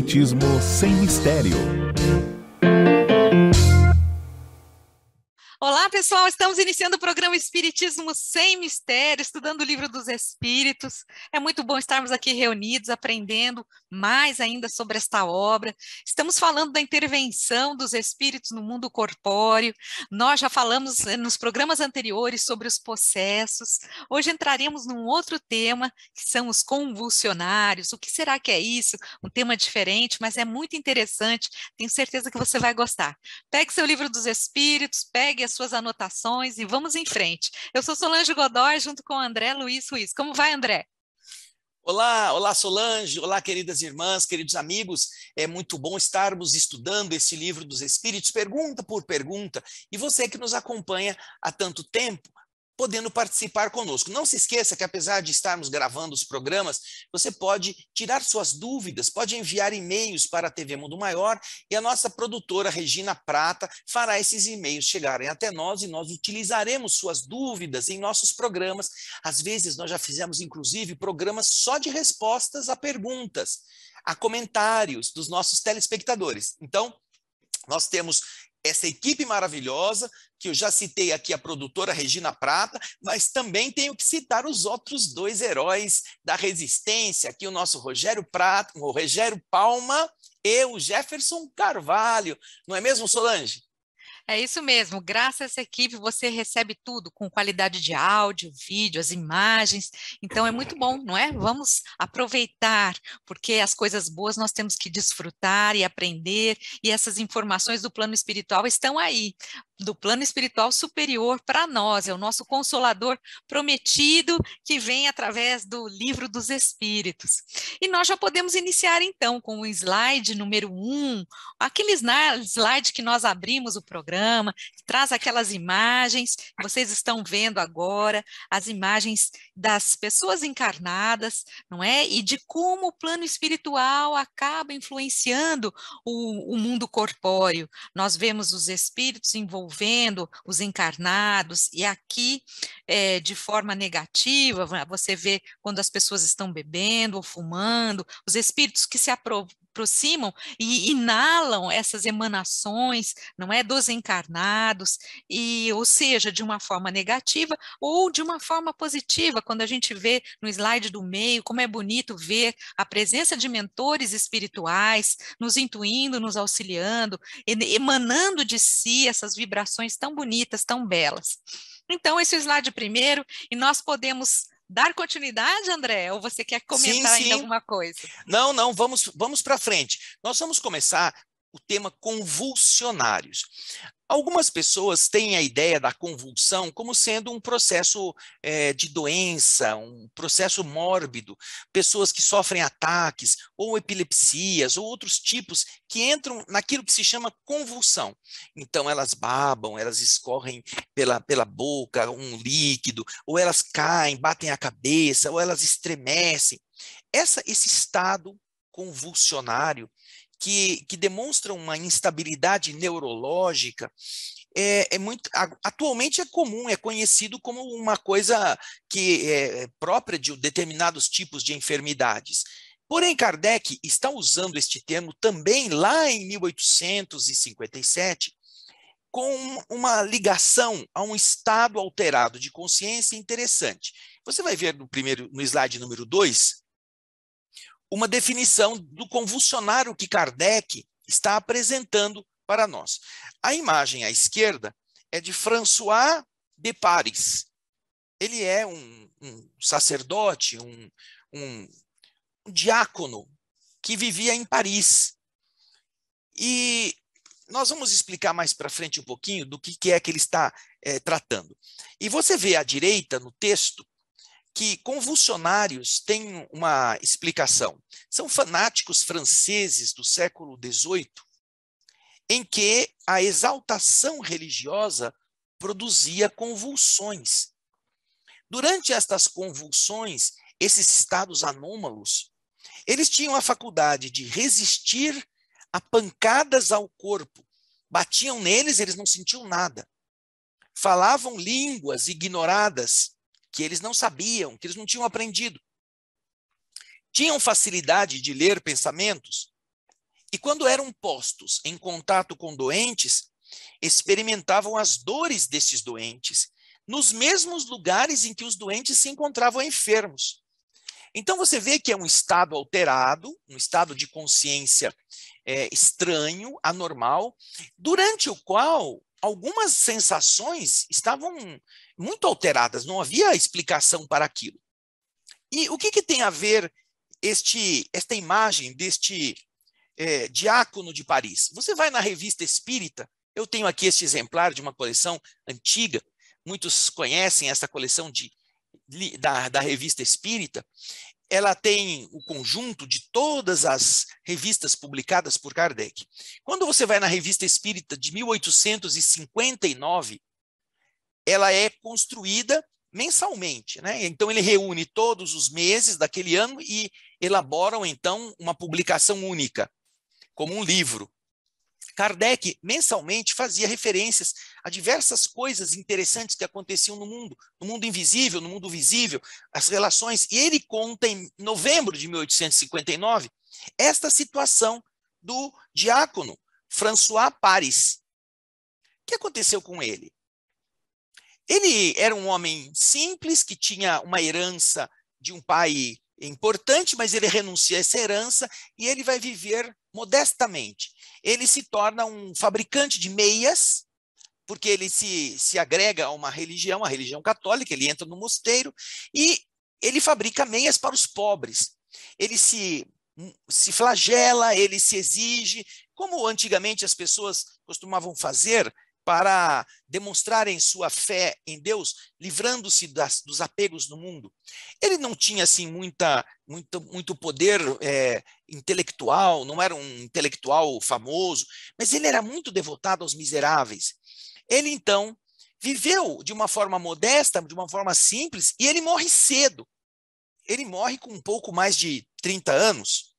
Espiritismo sem Mistério. Olá, pessoal! Estamos iniciando o programa Espiritismo Sem Mistério, estudando o livro dos Espíritos. É muito bom estarmos aqui reunidos, aprendendo mais ainda sobre esta obra. Estamos falando da intervenção dos espíritos no mundo corpóreo. Nós já falamos eh, nos programas anteriores sobre os processos. Hoje entraremos num outro tema, que são os convulsionários. O que será que é isso? Um tema diferente, mas é muito interessante. Tenho certeza que você vai gostar. Pegue seu livro dos espíritos, pegue as suas anotações e vamos em frente. Eu sou Solange Godoy, junto com André Luiz Ruiz. Como vai, André? Olá, olá Solange, olá queridas irmãs, queridos amigos. É muito bom estarmos estudando esse livro dos Espíritos, pergunta por pergunta. E você que nos acompanha há tanto tempo, podendo participar conosco. Não se esqueça que, apesar de estarmos gravando os programas, você pode tirar suas dúvidas, pode enviar e-mails para a TV Mundo Maior e a nossa produtora Regina Prata fará esses e-mails chegarem até nós e nós utilizaremos suas dúvidas em nossos programas. Às vezes, nós já fizemos, inclusive, programas só de respostas a perguntas, a comentários dos nossos telespectadores. Então, nós temos essa equipe maravilhosa, que eu já citei aqui a produtora Regina Prata, mas também tenho que citar os outros dois heróis da resistência, aqui o nosso Rogério Prata, o Rogério Palma e o Jefferson Carvalho. Não é mesmo, Solange? É isso mesmo. Graças a essa equipe, você recebe tudo com qualidade de áudio, vídeo, as imagens. Então é muito bom, não é? Vamos aproveitar, porque as coisas boas nós temos que desfrutar e aprender, e essas informações do plano espiritual estão aí do plano espiritual superior para nós, é o nosso consolador prometido que vem através do livro dos Espíritos. E nós já podemos iniciar então com o slide número um, aquele slide que nós abrimos o programa, que traz aquelas imagens, vocês estão vendo agora, as imagens das pessoas encarnadas, não é? E de como o plano espiritual acaba influenciando o, o mundo corpóreo. Nós vemos os espíritos envolvendo os encarnados, e aqui, é, de forma negativa, você vê quando as pessoas estão bebendo ou fumando, os espíritos que se apropriam aproximam e inalam essas emanações, não é, dos encarnados, e ou seja, de uma forma negativa ou de uma forma positiva, quando a gente vê no slide do meio como é bonito ver a presença de mentores espirituais nos intuindo, nos auxiliando, emanando de si essas vibrações tão bonitas, tão belas. Então, esse é slide primeiro, e nós podemos dar continuidade, André? Ou você quer comentar sim, sim. ainda alguma coisa? Não, não, vamos, vamos para frente. Nós vamos começar o tema convulsionários. Algumas pessoas têm a ideia da convulsão como sendo um processo é, de doença, um processo mórbido, pessoas que sofrem ataques ou epilepsias ou outros tipos que entram naquilo que se chama convulsão. Então, elas babam, elas escorrem pela, pela boca um líquido, ou elas caem, batem a cabeça, ou elas estremecem. Essa, esse estado convulsionário que, que demonstram uma instabilidade neurológica, é, é, muito atualmente é comum, é conhecido como uma coisa que é, é própria de determinados tipos de enfermidades. Porém, Kardec está usando este termo também lá em 1857 com uma ligação a um estado alterado de consciência interessante. Você vai ver no primeiro no slide número 2 uma definição do convulsionário que Kardec está apresentando para nós. A imagem à esquerda é de François de Paris. Ele é um, um sacerdote, um, um, um diácono que vivia em Paris. E nós vamos explicar mais para frente um pouquinho do que, que, é que ele está é, tratando. E você vê à direita no texto que convulsionários têm uma explicação. São fanáticos franceses do século XVIII, em que a exaltação religiosa produzia convulsões. Durante estas convulsões, esses estados anômalos, eles tinham a faculdade de resistir a pancadas ao corpo. Batiam neles, eles não sentiam nada. Falavam línguas ignoradas que eles não sabiam, que eles não tinham aprendido. Tinham facilidade de ler pensamentos e, quando eram postos em contato com doentes, experimentavam as dores desses doentes nos mesmos lugares em que os doentes se encontravam enfermos. Então você vê que é um estado alterado, um estado de consciência é, estranho, anormal, durante o qual algumas sensações estavam muito alteradas, não havia explicação para aquilo. E o que, que tem a ver este, esta imagem deste é, diácono de Paris? Você vai na revista Espírita, eu tenho aqui este exemplar de uma coleção antiga, muitos conhecem essa coleção de, da, da revista Espírita. Ela tem o conjunto de todas as revistas publicadas por Kardec. Quando você vai na revista Espírita de 1859, ela é construída mensalmente, né? Então ele reúne todos os meses daquele ano e elaboram então uma publicação única, como um livro. Kardec mensalmente fazia referências a diversas coisas interessantes que aconteciam no mundo, no mundo invisível, no mundo visível, as relações. E ele conta em novembro de 1859 esta situação do diácono François Paris. O que aconteceu com ele? Ele era um homem simples que tinha uma herança de um pai importante, mas ele renuncia a essa herança e ele vai viver modestamente. Ele se torna um fabricante de meias, porque ele se, se agrega a uma religião, a religião católica, ele entra no mosteiro e ele fabrica meias para os pobres. Ele se, se flagela, ele se exige, como antigamente as pessoas costumavam fazer, para demonstrarem sua fé em Deus, livrando-se dos apegos no mundo. Ele não tinha assim muita, muito, muito poder é, intelectual, não era um intelectual famoso, mas ele era muito devotado aos miseráveis. Ele então viveu de uma forma modesta, de uma forma simples, e ele morre cedo. Ele morre com um pouco mais de 30 anos.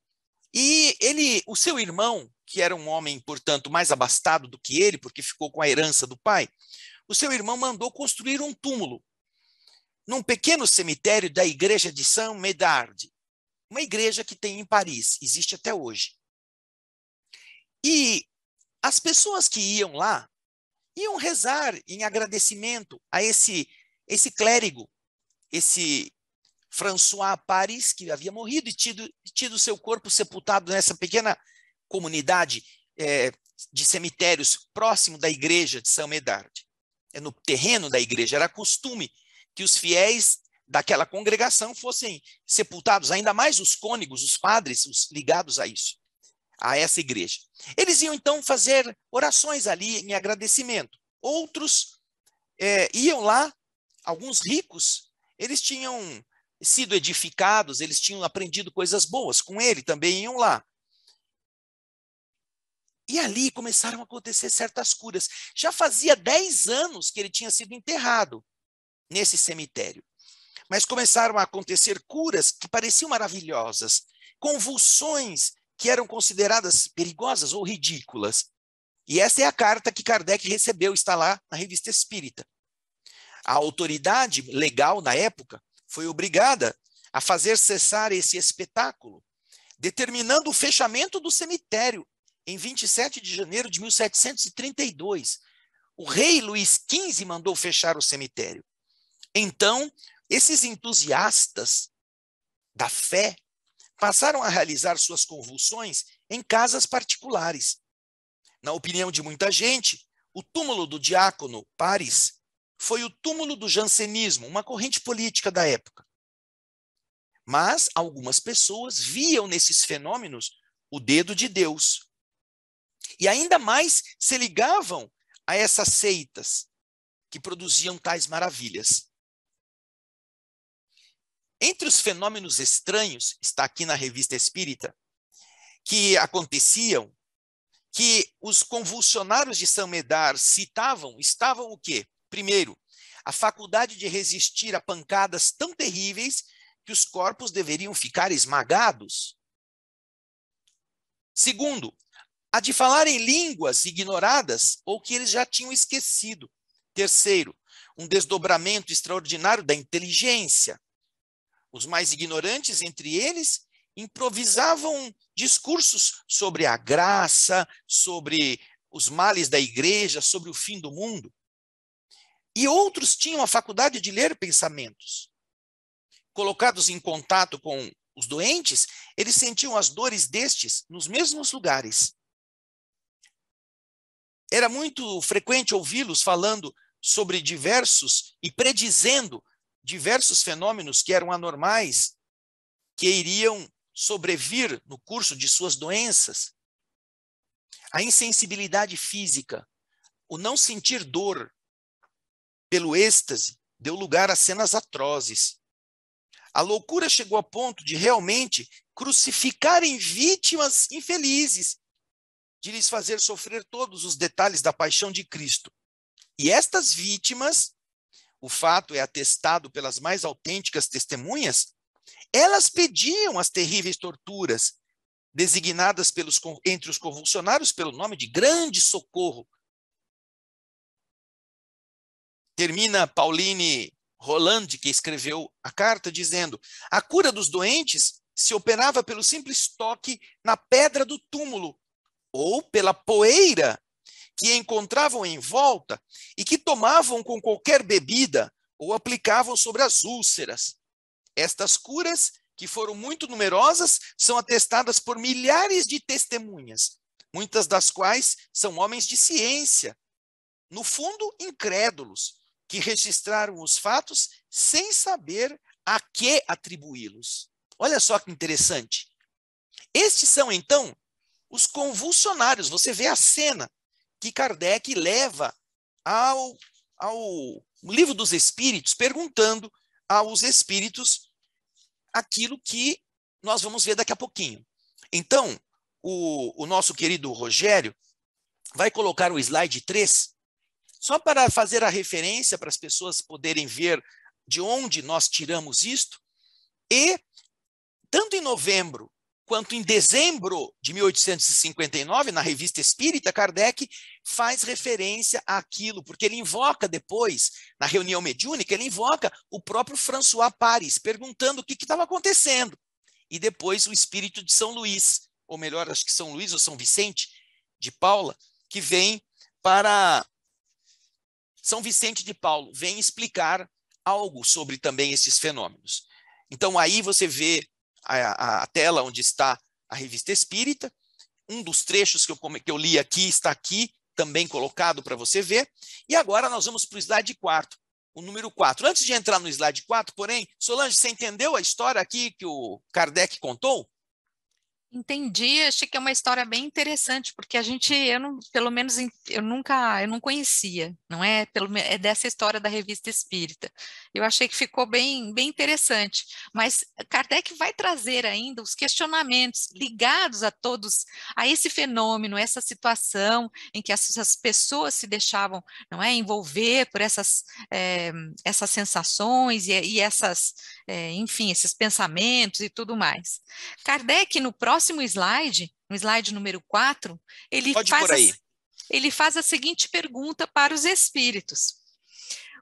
E ele, o seu irmão, que era um homem, portanto, mais abastado do que ele, porque ficou com a herança do pai, o seu irmão mandou construir um túmulo num pequeno cemitério da igreja de São Médard, uma igreja que tem em Paris, existe até hoje. E as pessoas que iam lá iam rezar em agradecimento a esse esse clérigo, esse François Paris, que havia morrido e tido, tido seu corpo sepultado nessa pequena comunidade é, de cemitérios próximo da igreja de São Medard. É no terreno da igreja, era costume que os fiéis daquela congregação fossem sepultados, ainda mais os cônegos, os padres, os ligados a isso, a essa igreja. Eles iam então fazer orações ali em agradecimento. Outros é, iam lá, alguns ricos, eles tinham sido edificados, eles tinham aprendido coisas boas, com ele também iam lá. E ali começaram a acontecer certas curas. Já fazia 10 anos que ele tinha sido enterrado nesse cemitério. Mas começaram a acontecer curas que pareciam maravilhosas, convulsões que eram consideradas perigosas ou ridículas. E essa é a carta que Kardec recebeu, está lá na Revista Espírita. A autoridade legal na época foi obrigada a fazer cessar esse espetáculo, determinando o fechamento do cemitério em 27 de janeiro de 1732. O rei Luís XV mandou fechar o cemitério. Então, esses entusiastas da fé passaram a realizar suas convulsões em casas particulares. Na opinião de muita gente, o túmulo do diácono Paris foi o túmulo do jansenismo, uma corrente política da época. Mas algumas pessoas viam nesses fenômenos o dedo de Deus. E ainda mais se ligavam a essas seitas que produziam tais maravilhas. Entre os fenômenos estranhos, está aqui na revista Espírita, que aconteciam, que os convulsionários de São Medar citavam, estavam o quê? Primeiro, a faculdade de resistir a pancadas tão terríveis que os corpos deveriam ficar esmagados. Segundo, a de falar em línguas ignoradas ou que eles já tinham esquecido. Terceiro, um desdobramento extraordinário da inteligência. Os mais ignorantes entre eles improvisavam discursos sobre a graça, sobre os males da igreja, sobre o fim do mundo. E outros tinham a faculdade de ler pensamentos. Colocados em contato com os doentes, eles sentiam as dores destes nos mesmos lugares. Era muito frequente ouvi-los falando sobre diversos e predizendo diversos fenômenos que eram anormais, que iriam sobrevir no curso de suas doenças. A insensibilidade física, o não sentir dor, pelo êxtase, deu lugar a cenas atrozes. A loucura chegou a ponto de realmente crucificarem vítimas infelizes, de lhes fazer sofrer todos os detalhes da paixão de Cristo. E estas vítimas, o fato é atestado pelas mais autênticas testemunhas, elas pediam as terríveis torturas, designadas pelos, entre os convulsionários pelo nome de grande socorro, Termina Pauline Roland, que escreveu a carta, dizendo: a cura dos doentes se operava pelo simples toque na pedra do túmulo ou pela poeira que encontravam em volta e que tomavam com qualquer bebida ou aplicavam sobre as úlceras. Estas curas, que foram muito numerosas, são atestadas por milhares de testemunhas, muitas das quais são homens de ciência, no fundo incrédulos, que registraram os fatos sem saber a que atribuí-los. Olha só que interessante. Estes são, então, os convulsionários. Você vê a cena que Kardec leva ao, ao livro dos Espíritos, perguntando aos Espíritos aquilo que nós vamos ver daqui a pouquinho. Então, o, o nosso querido Rogério vai colocar o slide 3 só para fazer a referência, para as pessoas poderem ver de onde nós tiramos isto, e tanto em novembro quanto em dezembro de 1859, na revista Espírita, Kardec faz referência àquilo, porque ele invoca depois, na reunião mediúnica, ele invoca o próprio François Paris, perguntando o que estava acontecendo. E depois o espírito de São Luís, ou melhor, acho que São Luís ou São Vicente de Paula, que vem para são Vicente de Paulo vem explicar algo sobre também esses fenômenos. Então, aí você vê a, a, tela onde está a revista espírita. Um dos trechos que eu, que eu li aqui está aqui, também colocado para você ver. E agora nós vamos para o slide 4, o número 4. Antes de entrar no slide 4, porém, Solange, você entendeu a história aqui que o Kardec contou? Entendi, achei que é uma história bem interessante, porque a gente, eu não, pelo menos eu nunca, eu não conhecia, não é? Pelo, é dessa história da revista Espírita. Eu achei que ficou bem, bem interessante, mas Kardec vai trazer ainda os questionamentos ligados a todos, a esse fenômeno, essa situação em que essas pessoas se deixavam, não é? Envolver por essas, é, essas sensações e, e essas, é, enfim, esses pensamentos e tudo mais. Kardec, no próximo slide, no slide número 4, ele faz, a, ele faz a seguinte pergunta para os espíritos.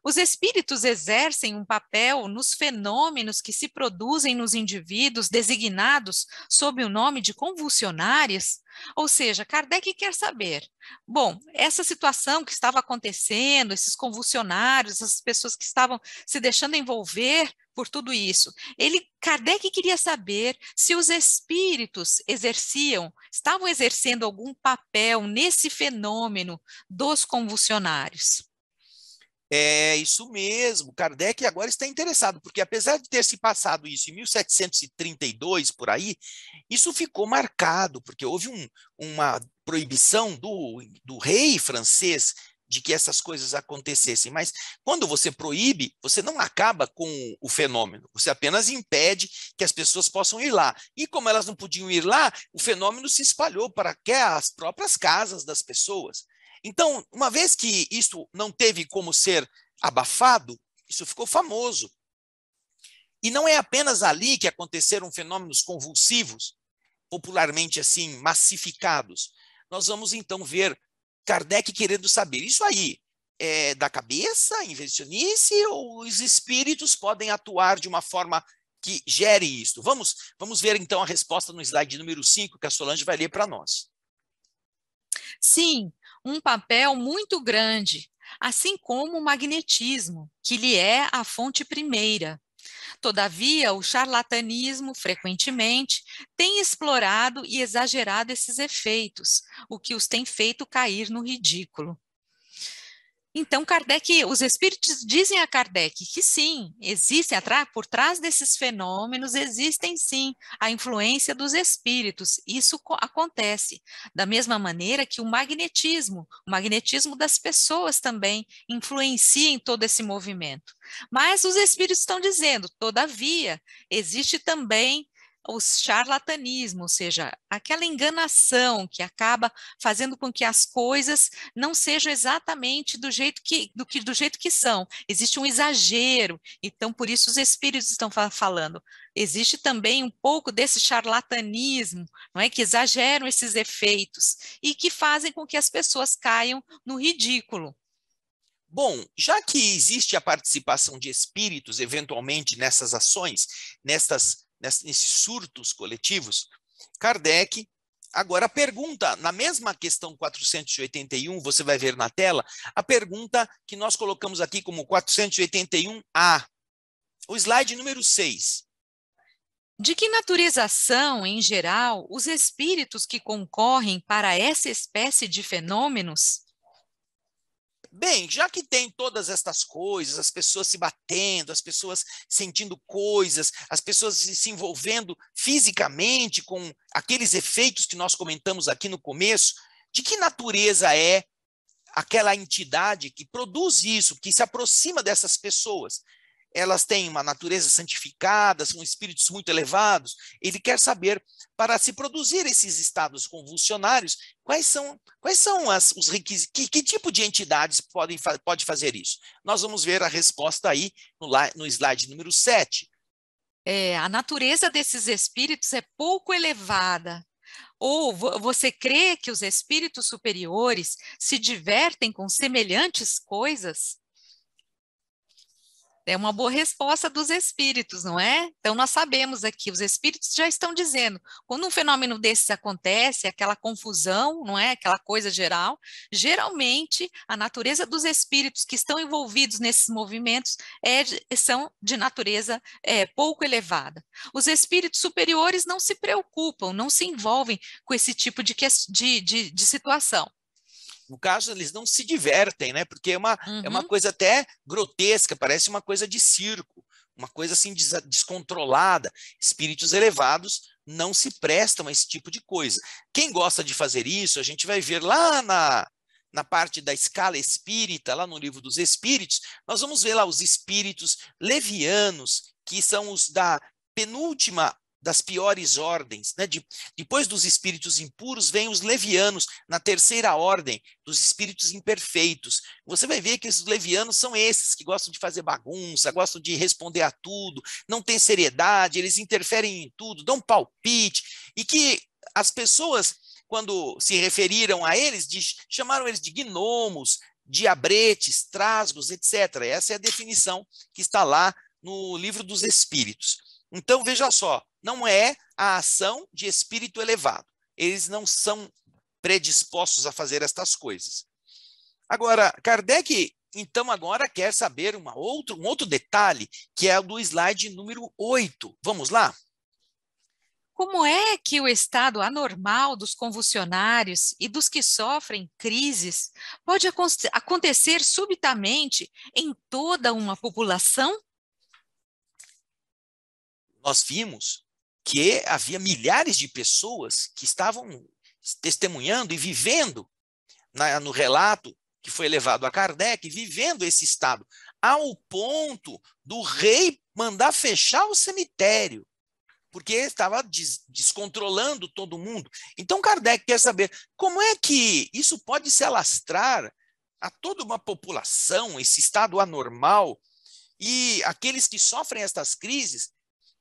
Os espíritos exercem um papel nos fenômenos que se produzem nos indivíduos designados sob o nome de convulsionários, Ou seja, Kardec quer saber: bom, essa situação que estava acontecendo, esses convulsionários, essas pessoas que estavam se deixando envolver por tudo isso. Ele, Kardec queria saber se os espíritos exerciam, estavam exercendo algum papel nesse fenômeno dos convulsionários. É isso mesmo. Kardec agora está interessado, porque apesar de ter se passado isso em 1732 por aí, isso ficou marcado, porque houve um, uma proibição do, do rei francês de que essas coisas acontecessem. Mas quando você proíbe, você não acaba com o fenômeno, você apenas impede que as pessoas possam ir lá. E como elas não podiam ir lá, o fenômeno se espalhou para até as próprias casas das pessoas. Então, uma vez que isso não teve como ser abafado, isso ficou famoso. E não é apenas ali que aconteceram fenômenos convulsivos, popularmente assim, massificados. Nós vamos então ver Kardec querendo saber: isso aí é da cabeça, invencionice, ou os espíritos podem atuar de uma forma que gere isso? Vamos, vamos ver então a resposta no slide número 5 que a Solange vai ler para nós. Sim, um papel muito grande, assim como o magnetismo, que lhe é a fonte primeira. Todavia, o charlatanismo, frequentemente, tem explorado e exagerado esses efeitos, o que os tem feito cair no ridículo. Então, Kardec, os espíritos dizem a Kardec que sim, existem por trás desses fenômenos, existem sim a influência dos espíritos. Isso acontece. Da mesma maneira que o magnetismo, o magnetismo das pessoas também influencia em todo esse movimento. Mas os espíritos estão dizendo, todavia, existe também o charlatanismo, ou seja, aquela enganação que acaba fazendo com que as coisas não sejam exatamente do jeito que do, que, do jeito que são. Existe um exagero. Então, por isso os espíritos estão falando. Existe também um pouco desse charlatanismo, não é que exageram esses efeitos e que fazem com que as pessoas caiam no ridículo. Bom, já que existe a participação de espíritos, eventualmente, nessas ações, nessas nesses surtos coletivos, Kardec agora pergunta, na mesma questão 481, você vai ver na tela, a pergunta que nós colocamos aqui como 481A, o slide número 6. De que natureza em geral, os espíritos que concorrem para essa espécie de fenômenos? Bem, já que tem todas estas coisas, as pessoas se batendo, as pessoas sentindo coisas, as pessoas se envolvendo fisicamente com aqueles efeitos que nós comentamos aqui no começo, de que natureza é aquela entidade que produz isso, que se aproxima dessas pessoas? elas têm uma natureza santificada, são espíritos muito elevados. Ele quer saber, para se produzir esses estados convulsionários, quais são, quais são as, os requisitos, que, que, tipo de entidades podem pode fazer isso? Nós vamos ver a resposta aí no, no slide número 7. É, a natureza desses espíritos é pouco elevada, ou você crê que os espíritos superiores se divertem com semelhantes coisas? É uma boa resposta dos espíritos, não é? Então, nós sabemos aqui, os espíritos já estão dizendo, quando um fenômeno desses acontece, aquela confusão, não é? Aquela coisa geral, geralmente a natureza dos espíritos que estão envolvidos nesses movimentos é, são de natureza é, pouco elevada. Os espíritos superiores não se preocupam, não se envolvem com esse tipo de, de, de, de situação no caso, eles não se divertem, né? Porque é uma, uhum. é uma uhum. coisa até grotesca, parece uma coisa de circo, uma coisa assim descontrolada. Espíritos elevados não se prestam a esse tipo de coisa. Quem gosta de fazer isso, a gente vai ver lá na, na parte da escala espírita, lá no livro dos espíritos, nós vamos ver lá os espíritos levianos, que são os da penúltima das piores ordens. Né? De, depois dos espíritos impuros, vêm os levianos, na terceira ordem, dos espíritos imperfeitos. Você vai ver que esses levianos são esses que gostam de fazer bagunça, gostam de responder a tudo, não têm seriedade, eles interferem em tudo, dão palpite, e que as pessoas, quando se referiram a eles, de, chamaram eles de gnomos, diabretes, trasgos, etc. Essa é a definição que está lá no livro dos Espíritos. Então, veja só, não é a ação de espírito elevado. Eles não são predispostos a fazer estas coisas. Agora, Kardec, então, agora quer saber uma outro um outro detalhe, que é o do slide número 8. Vamos lá? Como é que o estado anormal dos convulsionários e dos que sofrem crises pode acontecer subitamente em toda uma população? Nós vimos que havia milhares de pessoas que estavam testemunhando e vivendo na, no relato que foi levado a Kardec, vivendo esse estado, ao ponto do rei mandar fechar o cemitério, porque estava des descontrolando todo mundo. Então Kardec quer saber como é que isso pode se alastrar a toda uma população, esse estado anormal, e aqueles que sofrem estas crises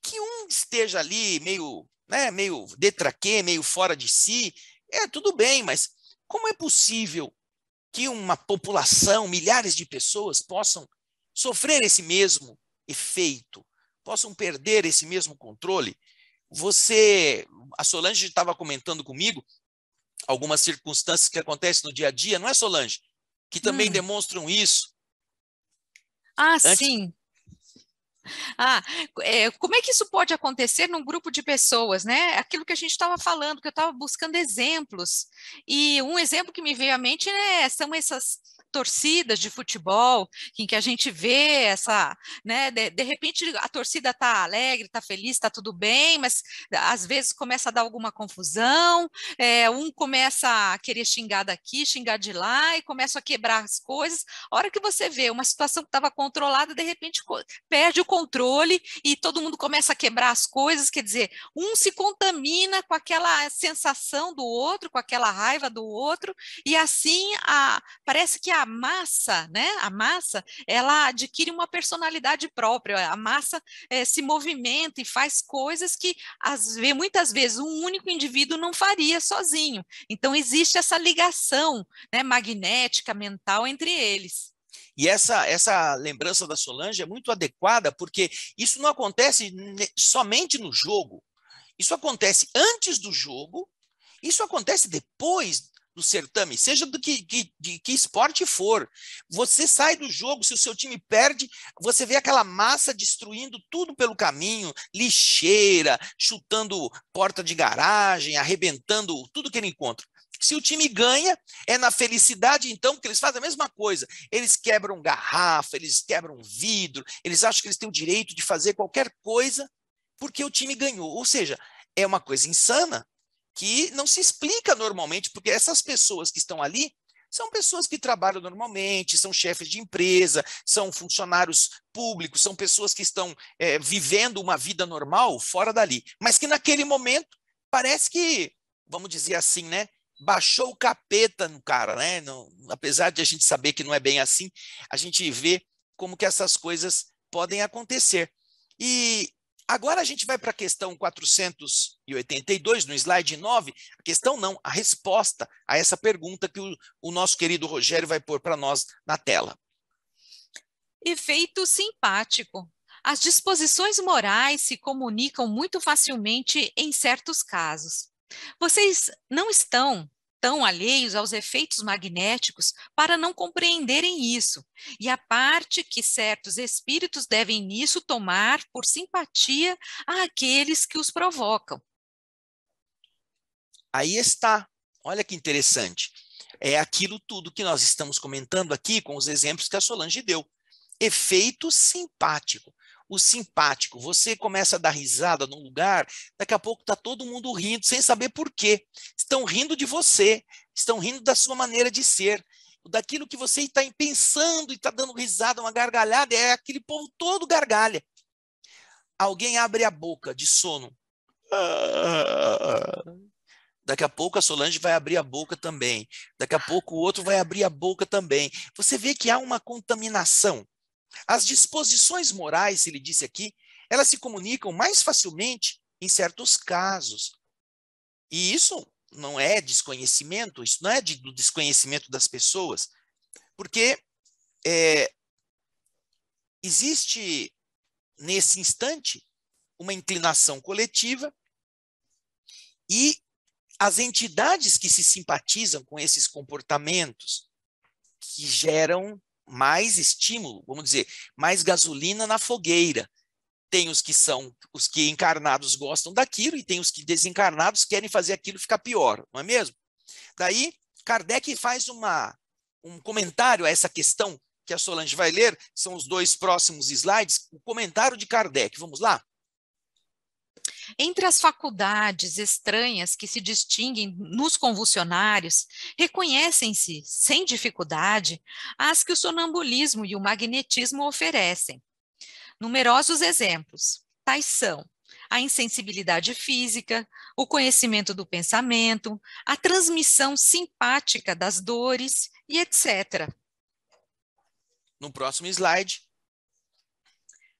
que um esteja ali meio, né, meio detraque, meio fora de si, é tudo bem, mas como é possível que uma população, milhares de pessoas possam sofrer esse mesmo efeito, possam perder esse mesmo controle? Você, a Solange estava comentando comigo algumas circunstâncias que acontecem no dia a dia, não é Solange, que também hum. demonstram isso. Ah, Antes, sim. Ah, é, como é que isso pode acontecer num grupo de pessoas, né? Aquilo que a gente estava falando, que eu estava buscando exemplos. E um exemplo que me veio à mente é, são essas torcidas de futebol em que a gente vê essa, né, de, de repente a torcida está alegre, está feliz, está tudo bem, mas às vezes começa a dar alguma confusão, é, um começa a querer xingar daqui, xingar de lá e começa a quebrar as coisas. A hora que você vê uma situação que estava controlada, de repente perde o controle e todo mundo começa a quebrar as coisas, quer dizer, um se contamina com aquela sensação do outro, com aquela raiva do outro, e assim a, parece que a a massa, né? A massa, ela adquire uma personalidade própria. A massa é, se movimenta e faz coisas que às, muitas vezes um único indivíduo não faria sozinho. Então existe essa ligação, né, magnética, mental entre eles. E essa, essa lembrança da Solange é muito adequada, porque isso não acontece somente no jogo. Isso acontece antes do jogo, isso acontece depois do certame, seja do que, que, de que esporte for, você sai do jogo, se o seu time perde, você vê aquela massa destruindo tudo pelo caminho, lixeira, chutando porta de garagem, arrebentando tudo que ele encontra. Se o time ganha, é na felicidade, então, que eles fazem a mesma coisa. Eles quebram garrafa, eles quebram vidro, eles acham que eles têm o direito de fazer qualquer coisa porque o time ganhou. Ou seja, é uma coisa insana, que não se explica normalmente, porque essas pessoas que estão ali são pessoas que trabalham normalmente, são chefes de empresa, são funcionários públicos, são pessoas que estão é, vivendo uma vida normal fora dali, mas que naquele momento parece que, vamos dizer assim, né? Baixou o capeta no cara, né? apesar de a gente saber que não é bem assim, a gente vê como que essas coisas podem acontecer. E Agora a gente vai para a questão 482, no slide 9. A questão não, a resposta a essa pergunta que o, o nosso querido Rogério vai pôr para nós na tela. Efeito simpático. As disposições morais se comunicam muito facilmente em certos casos. Vocês não estão tão alheios aos efeitos magnéticos para não compreenderem isso, e a parte que certos espíritos devem nisso tomar por simpatia àqueles que os provocam. Aí está. Olha que interessante. É aquilo tudo que nós estamos comentando aqui com os exemplos que a Solange deu. Efeito simpático o simpático. Você começa a dar risada num lugar, daqui a pouco está todo mundo rindo, sem saber por quê. Estão rindo de você, estão rindo da sua maneira de ser, daquilo que você está pensando e está dando risada, uma gargalhada, é aquele povo todo gargalha. Alguém abre a boca de sono. Daqui a pouco a Solange vai abrir a boca também. Daqui a pouco o outro vai abrir a boca também. Você vê que há uma contaminação. As disposições morais, ele disse aqui, elas se comunicam mais facilmente em certos casos. E isso não é desconhecimento, isso não é de, do desconhecimento das pessoas, porque é, existe nesse instante uma inclinação coletiva e as entidades que se simpatizam com esses comportamentos que geram mais estímulo, vamos dizer, mais gasolina na fogueira. Tem os que são, os que encarnados gostam daquilo e tem os que desencarnados querem fazer aquilo ficar pior, não é mesmo? Daí, Kardec faz uma, um comentário a essa questão que a Solange vai ler, são os dois próximos slides, o comentário de Kardec. Vamos lá? Entre as faculdades estranhas que se distinguem nos convulsionários, reconhecem-se, sem dificuldade, as que o sonambulismo e o magnetismo oferecem. Numerosos exemplos, tais são a insensibilidade física, o conhecimento do pensamento, a transmissão simpática das dores e etc. No próximo slide,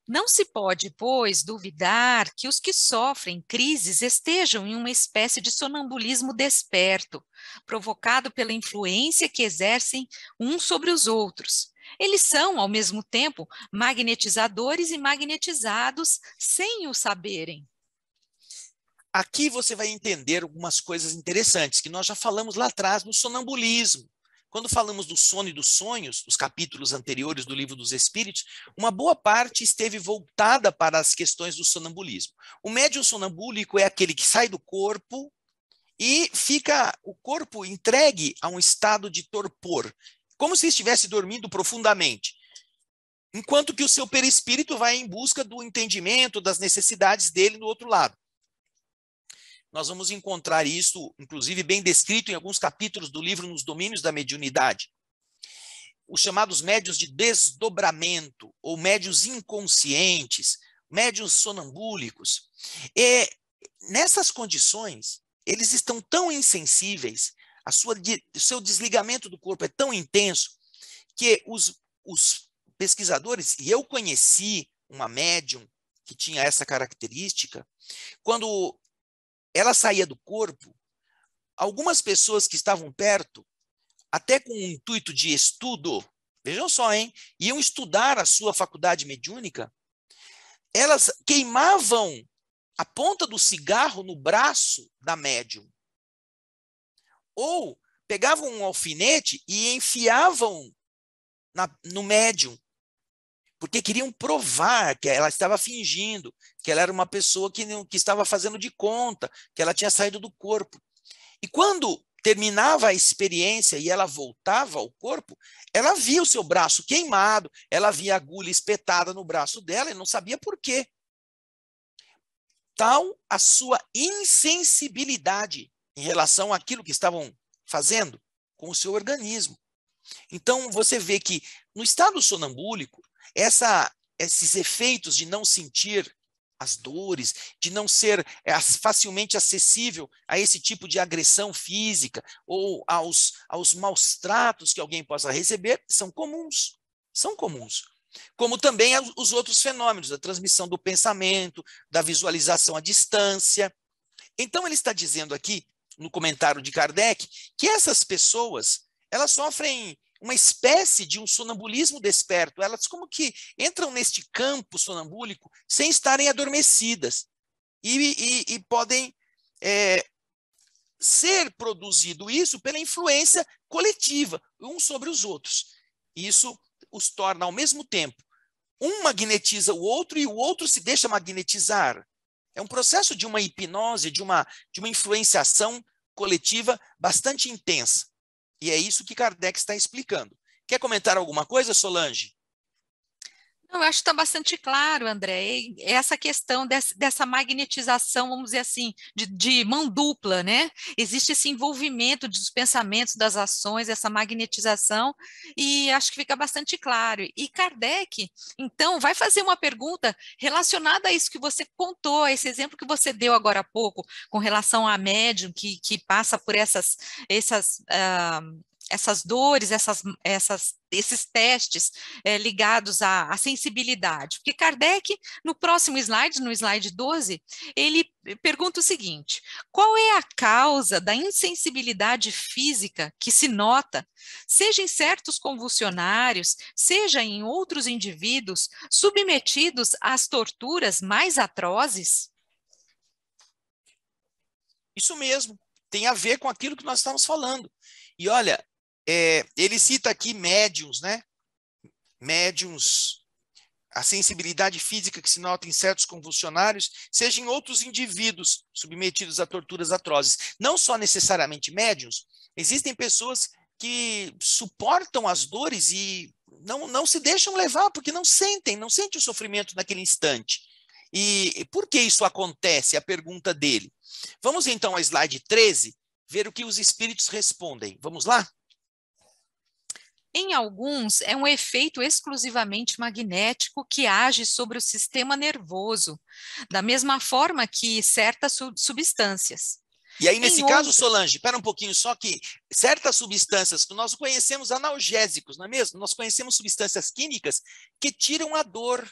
não se pode, pois, duvidar que os que sofrem crises estejam em uma espécie de sonambulismo desperto, provocado pela influência que exercem uns sobre os outros. Eles são, ao mesmo tempo, magnetizadores e magnetizados sem o saberem. Aqui você vai entender algumas coisas interessantes que nós já falamos lá atrás no sonambulismo. Quando falamos do sono e dos sonhos, os capítulos anteriores do Livro dos Espíritos, uma boa parte esteve voltada para as questões do sonambulismo. O médium sonambúlico é aquele que sai do corpo e fica o corpo entregue a um estado de torpor, como se estivesse dormindo profundamente. Enquanto que o seu perispírito vai em busca do entendimento das necessidades dele no outro lado. Nós vamos encontrar isso, inclusive, bem descrito em alguns capítulos do livro Nos Domínios da Mediunidade. Os chamados médios de desdobramento, ou médios inconscientes, médios sonambúlicos. E nessas condições, eles estão tão insensíveis, a sua, o seu desligamento do corpo é tão intenso, que os, os pesquisadores, e eu conheci uma médium que tinha essa característica, quando ela saía do corpo, algumas pessoas que estavam perto, até com o intuito de estudo, vejam só, hein? Iam estudar a sua faculdade mediúnica, elas queimavam a ponta do cigarro no braço da médium. Ou pegavam um alfinete e enfiavam na, no médium porque queriam provar que ela estava fingindo, que ela era uma pessoa que, que estava fazendo de conta, que ela tinha saído do corpo. E quando terminava a experiência e ela voltava ao corpo, ela via o seu braço queimado, ela via a agulha espetada no braço dela e não sabia por quê. Tal a sua insensibilidade em relação àquilo que estavam fazendo com o seu organismo. Então, você vê que no estado sonambúlico, essa, esses efeitos de não sentir as dores, de não ser eh, facilmente acessível a esse tipo de agressão física ou aos, aos maus tratos que alguém possa receber, são comuns. São comuns. Como também os outros fenômenos, da transmissão do pensamento, da visualização à distância. Então, ele está dizendo aqui, no comentário de Kardec, que essas pessoas elas sofrem uma espécie de um sonambulismo desperto. Elas como que entram neste campo sonambúlico sem estarem adormecidas e, e, e podem é, ser produzido isso pela influência coletiva, uns sobre os outros. Isso os torna ao mesmo tempo. Um magnetiza o outro e o outro se deixa magnetizar. É um processo de uma hipnose, de uma, de uma influenciação coletiva bastante intensa. E é isso que Kardec está explicando. Quer comentar alguma coisa, Solange? eu acho que está bastante claro, André, essa questão dessa magnetização, vamos dizer assim, de, de, mão dupla, né? Existe esse envolvimento dos pensamentos, das ações, essa magnetização, e acho que fica bastante claro. E Kardec, então, vai fazer uma pergunta relacionada a isso que você contou, a esse exemplo que você deu agora há pouco, com relação a médium que, que passa por essas, essas uh, essas dores, essas, essas, esses testes é, ligados à, à, sensibilidade. Porque Kardec, no próximo slide, no slide 12, ele pergunta o seguinte: qual é a causa da insensibilidade física que se nota, seja em certos convulsionários, seja em outros indivíduos submetidos às torturas mais atrozes? Isso mesmo, tem a ver com aquilo que nós estamos falando. E olha, é, ele cita aqui médiums, né? Médiums, a sensibilidade física que se nota em certos convulsionários, seja em outros indivíduos submetidos a torturas atrozes. Não só necessariamente médiums, existem pessoas que suportam as dores e não, não se deixam levar, porque não sentem, não sente o sofrimento naquele instante. E, e por que isso acontece? a pergunta dele. Vamos então ao slide 13, ver o que os espíritos respondem. Vamos lá? Em alguns, é um efeito exclusivamente magnético que age sobre o sistema nervoso, da mesma forma que certas substâncias. E aí, nesse em caso, Solange, espera um pouquinho, só que certas substâncias que nós conhecemos analgésicos, não é mesmo? Nós conhecemos substâncias químicas que tiram a dor,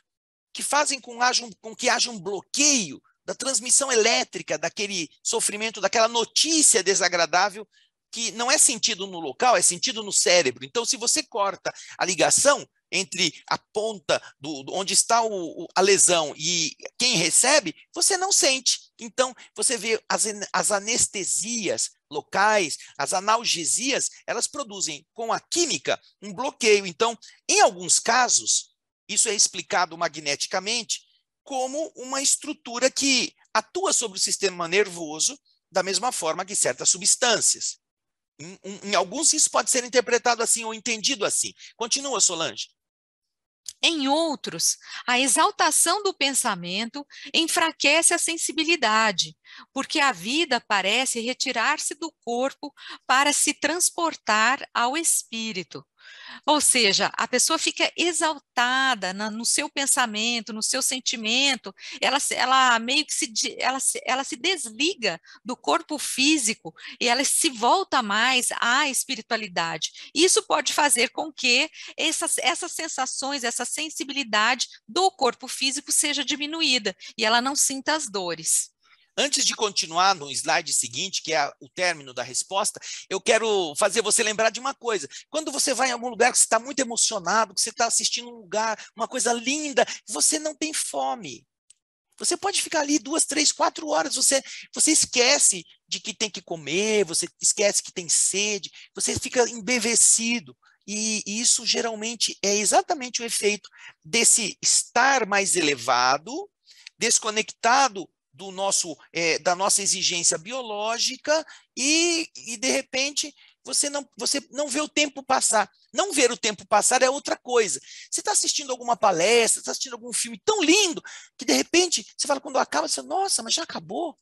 que fazem com, com que haja um bloqueio da transmissão elétrica, daquele sofrimento, daquela notícia desagradável que não é sentido no local, é sentido no cérebro. Então, se você corta a ligação entre a ponta do, onde está o, a lesão e quem recebe, você não sente. Então, você vê as, as anestesias locais, as analgesias, elas produzem com a química um bloqueio. Então, em alguns casos, isso é explicado magneticamente como uma estrutura que atua sobre o sistema nervoso da mesma forma que certas substâncias. Em, em, em alguns, isso pode ser interpretado assim ou entendido assim. Continua, Solange. Em outros, a exaltação do pensamento enfraquece a sensibilidade, porque a vida parece retirar-se do corpo para se transportar ao espírito. Ou seja, a pessoa fica exaltada na, no seu pensamento, no seu sentimento, ela, ela meio que se, ela, ela se desliga do corpo físico e ela se volta mais à espiritualidade. Isso pode fazer com que essas, essas sensações, essa sensibilidade do corpo físico seja diminuída e ela não sinta as dores. Antes de continuar no slide seguinte, que é o término da resposta, eu quero fazer você lembrar de uma coisa. Quando você vai em algum lugar que você está muito emocionado, que você está assistindo um lugar, uma coisa linda, você não tem fome. Você pode ficar ali duas, três, quatro horas. Você, você esquece de que tem que comer, você esquece que tem sede, você fica embevecido. E isso geralmente é exatamente o efeito desse estar mais elevado, desconectado do nosso é, da nossa exigência biológica e, e de repente você não você não vê o tempo passar. Não ver o tempo passar é outra coisa. Você está assistindo alguma palestra, está assistindo algum filme tão lindo que de repente você fala quando acaba, você nossa, mas já acabou.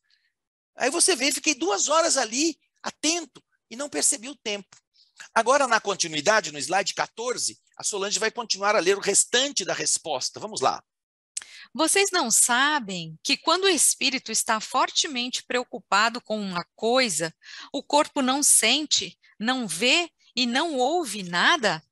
Aí você vê, fiquei duas horas ali atento e não percebi o tempo. Agora, na continuidade, no slide 14, a Solange vai continuar a ler o restante da resposta. Vamos lá. Vocês não sabem que quando o espírito está fortemente preocupado com uma coisa, o corpo não sente, não vê e não ouve nada?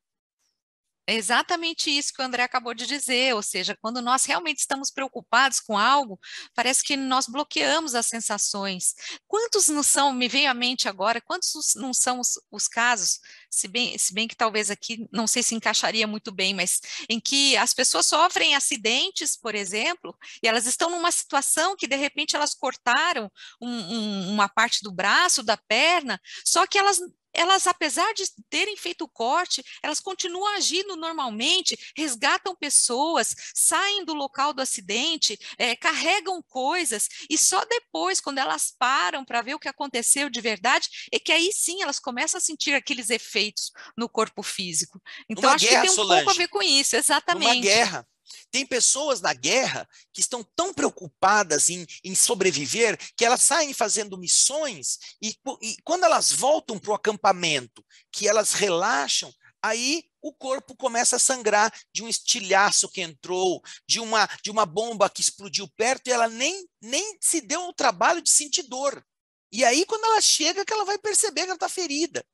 É exatamente isso que o André acabou de dizer, ou seja, quando nós realmente estamos preocupados com algo, parece que nós bloqueamos as sensações. Quantos não são, me veio à mente agora, quantos não são os, os casos, se bem, se bem que talvez aqui, não sei se encaixaria muito bem, mas em que as pessoas sofrem acidentes, por exemplo, e elas estão numa situação que de repente elas cortaram um, um, uma parte do braço, da perna, só que elas elas, apesar de terem feito o corte, elas continuam agindo normalmente, resgatam pessoas, saem do local do acidente, é, carregam coisas, e só depois, quando elas param para ver o que aconteceu de verdade, é que aí sim elas começam a sentir aqueles efeitos no corpo físico. Então, Uma acho guerra, que tem um Solange. pouco a ver com isso, exatamente. Uma guerra. Tem pessoas na guerra que estão tão preocupadas em, em sobreviver que elas saem fazendo missões e, e quando elas voltam para o acampamento, que elas relaxam, aí o corpo começa a sangrar de um estilhaço que entrou, de uma, de uma bomba que explodiu perto e ela nem, nem se deu o trabalho de sentir dor. E aí, quando ela chega, que ela vai perceber que ela está ferida.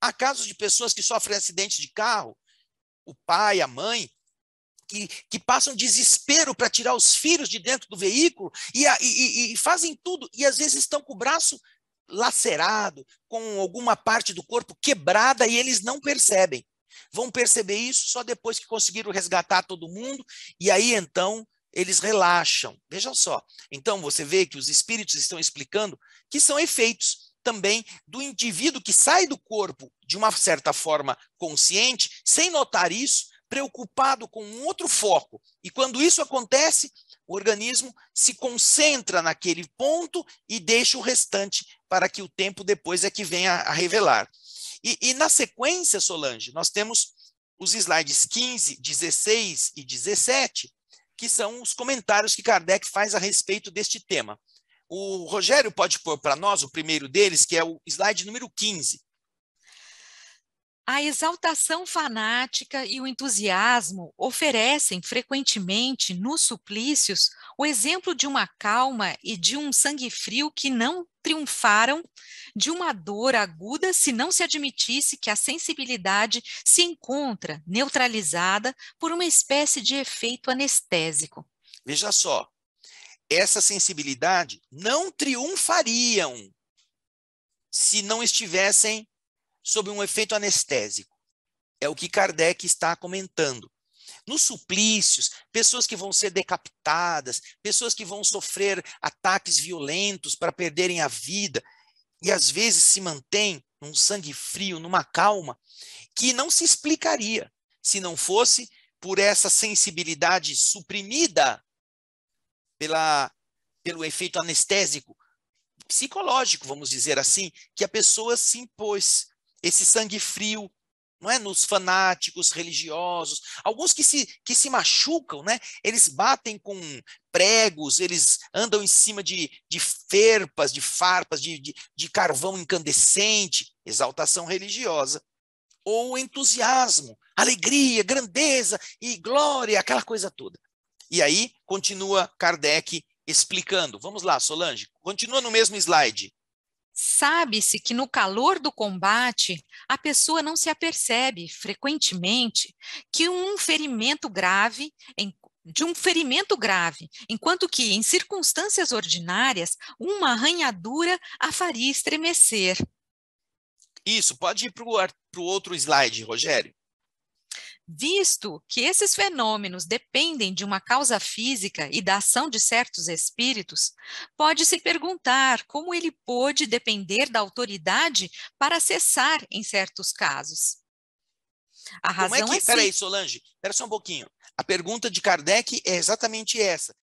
Há casos de pessoas que sofrem acidente de carro, o pai, a mãe, que, que passam desespero para tirar os filhos de dentro do veículo e, e, e fazem tudo, e às vezes estão com o braço lacerado, com alguma parte do corpo quebrada e eles não percebem. Vão perceber isso só depois que conseguiram resgatar todo mundo, e aí então eles relaxam. Vejam só. Então você vê que os espíritos estão explicando que são efeitos também do indivíduo que sai do corpo de uma certa forma consciente, sem notar isso, preocupado com um outro foco. E quando isso acontece, o organismo se concentra naquele ponto e deixa o restante para que o tempo depois é que venha a revelar. E, e na sequência, Solange, nós temos os slides 15, 16 e 17, que são os comentários que Kardec faz a respeito deste tema. O Rogério pode pôr para nós o primeiro deles, que é o slide número 15. A exaltação fanática e o entusiasmo oferecem frequentemente nos suplícios o exemplo de uma calma e de um sangue frio que não triunfaram de uma dor aguda se não se admitisse que a sensibilidade se encontra neutralizada por uma espécie de efeito anestésico. Veja só, essa sensibilidade não triunfariam se não estivessem sob um efeito anestésico. É o que Kardec está comentando. Nos suplícios, pessoas que vão ser decapitadas, pessoas que vão sofrer ataques violentos para perderem a vida, e às vezes se mantém num sangue frio, numa calma, que não se explicaria se não fosse por essa sensibilidade suprimida pela, pelo efeito anestésico psicológico, vamos dizer assim, que a pessoa se impôs esse sangue frio, não é? Nos fanáticos religiosos, alguns que se, que se machucam, né? Eles batem com pregos, eles andam em cima de, de ferpas, de farpas, de, de, de carvão incandescente, exaltação religiosa. Ou entusiasmo, alegria, grandeza e glória, aquela coisa toda. E aí continua Kardec explicando. Vamos lá, Solange, continua no mesmo slide. Sabe-se que no calor do combate, a pessoa não se apercebe, frequentemente, que um ferimento grave, de um ferimento grave, enquanto que, em circunstâncias ordinárias, uma arranhadura a faria estremecer. Isso, pode ir para o outro slide, Rogério. Visto que esses fenômenos dependem de uma causa física e da ação de certos espíritos, pode-se perguntar como ele pôde depender da autoridade para cessar em certos casos. A razão como é que, é Peraí, Solange, espera só um pouquinho. A pergunta de Kardec é exatamente essa.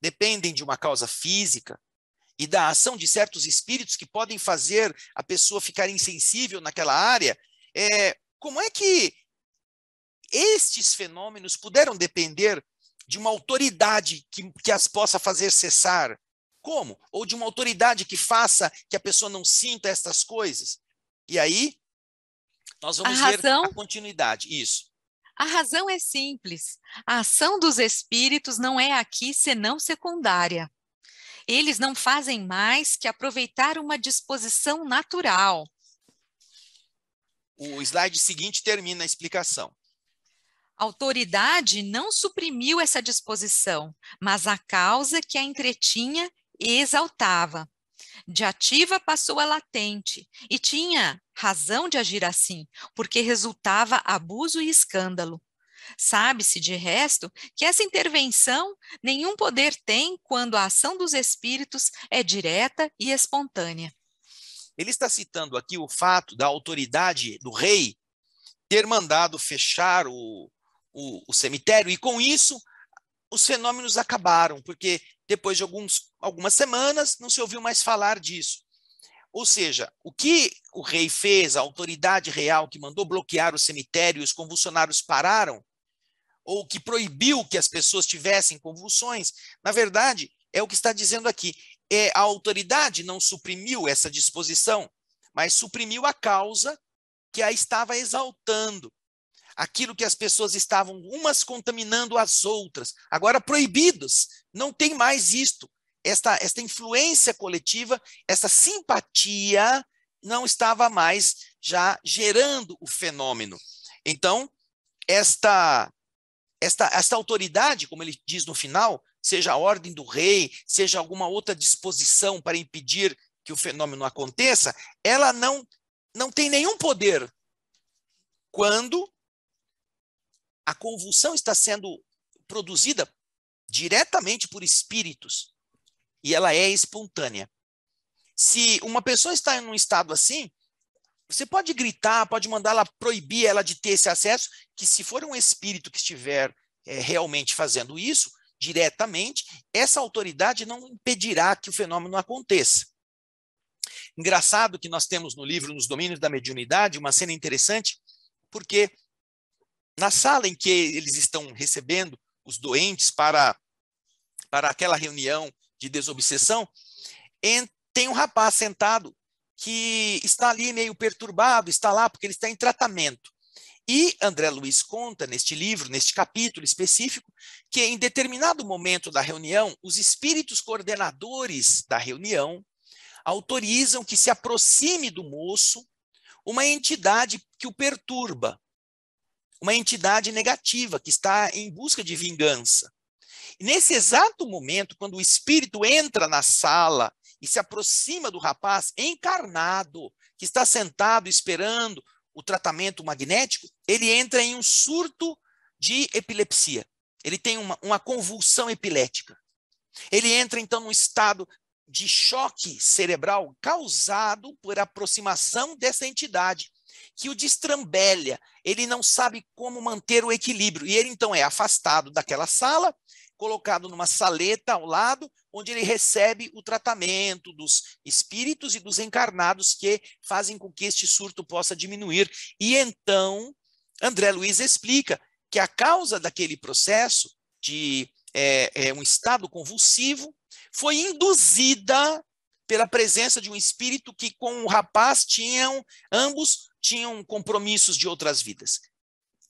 Dependem de uma causa física e da ação de certos espíritos que podem fazer a pessoa ficar insensível naquela área, é, como é que estes fenômenos puderam depender de uma autoridade que, que as possa fazer cessar? Como? Ou de uma autoridade que faça que a pessoa não sinta estas coisas? E aí, nós vamos a ver razão... a continuidade. Isso. A razão é simples. A ação dos espíritos não é aqui senão secundária eles não fazem mais que aproveitar uma disposição natural. O slide seguinte termina a explicação. A autoridade não suprimiu essa disposição, mas a causa que a entretinha exaltava. De ativa passou a latente e tinha razão de agir assim, porque resultava abuso e escândalo. Sabe-se, de resto, que essa intervenção nenhum poder tem quando a ação dos espíritos é direta e espontânea. Ele está citando aqui o fato da autoridade do rei ter mandado fechar o, o, o cemitério, e com isso os fenômenos acabaram, porque depois de alguns, algumas semanas não se ouviu mais falar disso. Ou seja, o que o rei fez, a autoridade real que mandou bloquear o cemitério e os convulsionários pararam, ou que proibiu que as pessoas tivessem convulsões. Na verdade, é o que está dizendo aqui. É, a autoridade não suprimiu essa disposição, mas suprimiu a causa que a estava exaltando. Aquilo que as pessoas estavam umas contaminando as outras, agora proibidos, não tem mais isto. Esta, esta influência coletiva, essa simpatia não estava mais já gerando o fenômeno. Então, esta esta, esta autoridade, como ele diz no final, seja a ordem do rei, seja alguma outra disposição para impedir que o fenômeno aconteça, ela não, não tem nenhum poder quando a convulsão está sendo produzida diretamente por espíritos e ela é espontânea. Se uma pessoa está em um estado assim, você pode gritar, pode mandar ela proibir ela de ter esse acesso, que se for um espírito que estiver é, realmente fazendo isso, diretamente, essa autoridade não impedirá que o fenômeno aconteça. Engraçado que nós temos no livro Nos Domínios da Mediunidade uma cena interessante, porque na sala em que eles estão recebendo os doentes para, para aquela reunião de desobsessão, tem um rapaz sentado que está ali meio perturbado, está lá porque ele está em tratamento. E André Luiz conta neste livro, neste capítulo específico, que em determinado momento da reunião, os espíritos coordenadores da reunião autorizam que se aproxime do moço uma entidade que o perturba, uma entidade negativa que está em busca de vingança. E nesse exato momento, quando o espírito entra na sala e se aproxima do rapaz encarnado, que está sentado esperando o tratamento magnético, ele entra em um surto de epilepsia. Ele tem uma, uma convulsão epilética. Ele entra, então, num estado de choque cerebral causado por aproximação dessa entidade, que o destrambelha. Ele não sabe como manter o equilíbrio. E ele, então, é afastado daquela sala colocado numa saleta ao lado, onde ele recebe o tratamento dos espíritos e dos encarnados que fazem com que este surto possa diminuir. E então, André Luiz explica que a causa daquele processo de é, é, um estado convulsivo foi induzida pela presença de um espírito que com o rapaz tinham ambos tinham compromissos de outras vidas,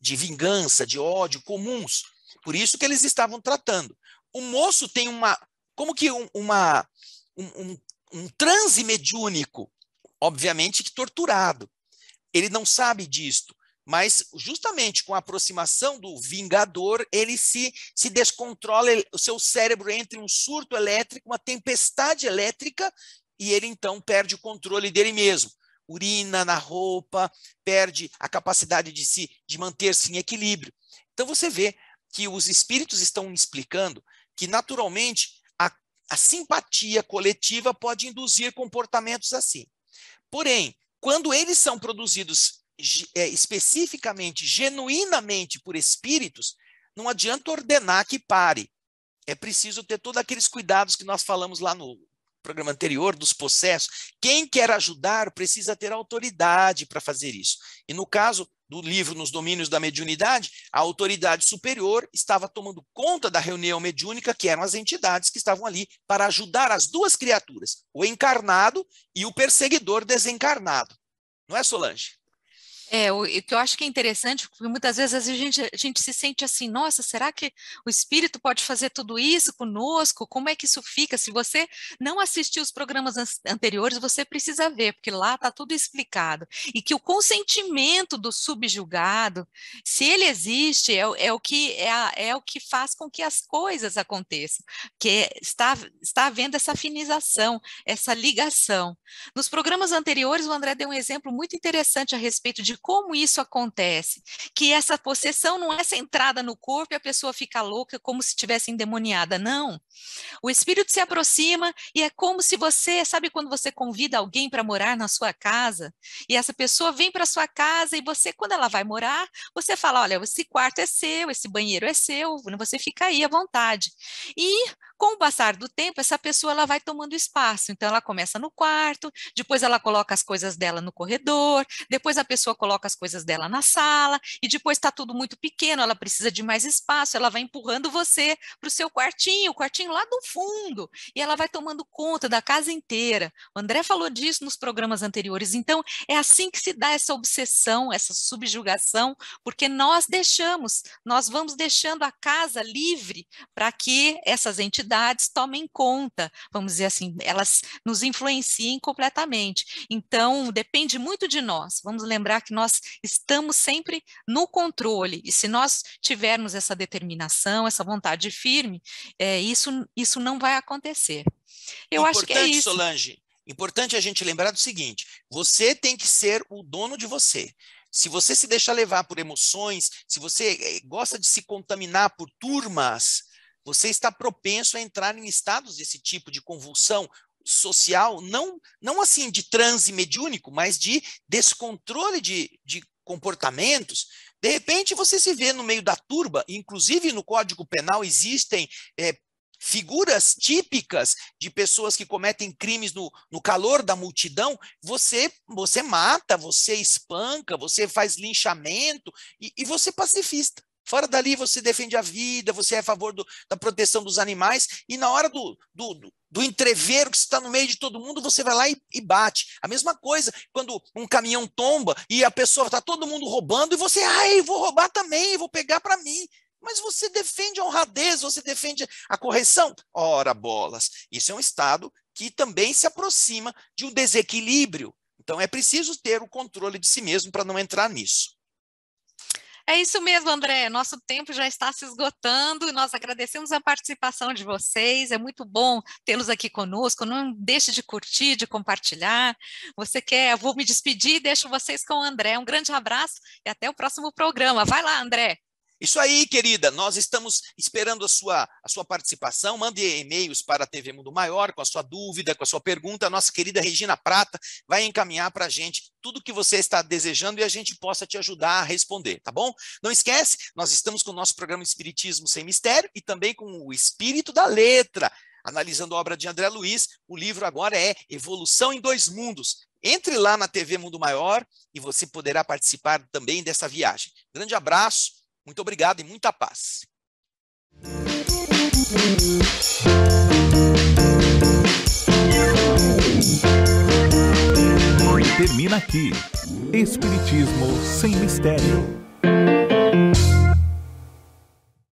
de vingança, de ódio comuns. Por isso que eles estavam tratando. O moço tem uma, como que um, uma, um, um, um transe mediúnico, obviamente que torturado. Ele não sabe disto, mas justamente com a aproximação do Vingador, ele se, se descontrola, o seu cérebro entra em um surto elétrico, uma tempestade elétrica, e ele então perde o controle dele mesmo. Urina na roupa, perde a capacidade de se de manter-se em equilíbrio. Então você vê que os espíritos estão explicando que, naturalmente, a, a simpatia coletiva pode induzir comportamentos assim. Porém, quando eles são produzidos é, especificamente, genuinamente por espíritos, não adianta ordenar que pare. É preciso ter todos aqueles cuidados que nós falamos lá no programa anterior dos processos. Quem quer ajudar precisa ter autoridade para fazer isso. E no caso, do livro Nos Domínios da Mediunidade, a autoridade superior estava tomando conta da reunião mediúnica, que eram as entidades que estavam ali para ajudar as duas criaturas, o encarnado e o perseguidor desencarnado. Não é, Solange? É, o, o, que eu acho que é interessante, porque muitas vezes a gente, a gente se sente assim, nossa, será que o espírito pode fazer tudo isso conosco? Como é que isso fica? Se você não assistiu os programas an anteriores, você precisa ver, porque lá está tudo explicado. E que o consentimento do subjugado, se ele existe, é, é o, que, é, a, é, o que faz com que as coisas aconteçam, que está, está havendo essa afinização, essa ligação. Nos programas anteriores, o André deu um exemplo muito interessante a respeito de como isso acontece, que essa possessão não é essa entrada no corpo e a pessoa fica louca como se estivesse endemoniada, não. O espírito se aproxima e é como se você, sabe quando você convida alguém para morar na sua casa e essa pessoa vem para sua casa e você quando ela vai morar, você fala, olha, esse quarto é seu, esse banheiro é seu, você fica aí à vontade. E com o passar do tempo, essa pessoa ela vai tomando espaço. Então, ela começa no quarto, depois ela coloca as coisas dela no corredor, depois a pessoa coloca as coisas dela na sala, e depois está tudo muito pequeno, ela precisa de mais espaço, ela vai empurrando você para o seu quartinho, o quartinho lá do fundo, e ela vai tomando conta da casa inteira. O André falou disso nos programas anteriores. Então, é assim que se dá essa obsessão, essa subjugação, porque nós deixamos, nós vamos deixando a casa livre para que essas entidades atividades tomem conta, vamos dizer assim, elas nos influenciem completamente. Então, depende muito de nós. Vamos lembrar que nós estamos sempre no controle, e se nós tivermos essa determinação, essa vontade firme, é, isso, isso não vai acontecer. Eu acho que é isso. Solange, importante a gente lembrar do seguinte: você tem que ser o dono de você. Se você se deixar levar por emoções, se você eh, gosta de se contaminar por turmas, você está propenso a entrar em estados desse tipo de convulsão social, não, não assim de transe mediúnico, mas de descontrole de, de comportamentos. De repente, você se vê no meio da turba, inclusive no Código Penal existem é, figuras típicas de pessoas que cometem crimes no, no calor da multidão, você você mata, você espanca, você faz linchamento e, e você pacifista. Fora dali, você defende a vida, você é a favor do, da proteção dos animais, e na hora do, do, do entreveiro que está no meio de todo mundo, você vai lá e, e bate. A mesma coisa quando um caminhão tomba e a pessoa está todo mundo roubando, e você, ai, vou roubar também, vou pegar para mim. Mas você defende a honradez, você defende a correção. Ora, bolas, isso é um estado que também se aproxima de um desequilíbrio. Então é preciso ter o controle de si mesmo para não entrar nisso. É isso mesmo, André. Nosso tempo já está se esgotando e nós agradecemos a participação de vocês. É muito bom tê-los aqui conosco. Não deixe de curtir, de compartilhar. Você quer? Eu vou me despedir e deixo vocês com o André. Um grande abraço e até o próximo programa. Vai lá, André. Isso aí, querida, nós estamos esperando a sua, a sua participação. Mande e-mails para a TV Mundo Maior com a sua dúvida, com a sua pergunta. A nossa querida Regina Prata vai encaminhar para a gente tudo que você está desejando e a gente possa te ajudar a responder, tá bom? Não esquece, nós estamos com o nosso programa Espiritismo Sem Mistério e também com o Espírito da Letra. Analisando a obra de André Luiz, o livro agora é Evolução em Dois Mundos. Entre lá na TV Mundo Maior e você poderá participar também dessa viagem. Grande abraço muito obrigado e muita paz. Termina aqui Espiritismo sem Mistério.